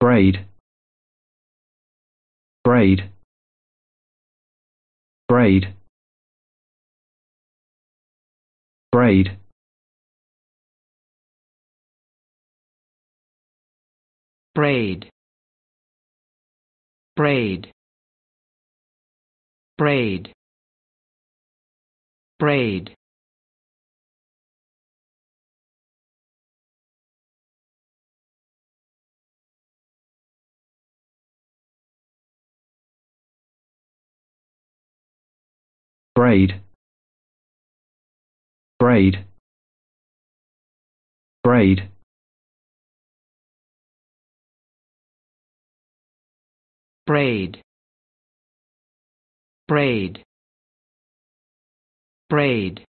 braid braid braid braid braid braid braid braid braid braid braid braid braid braid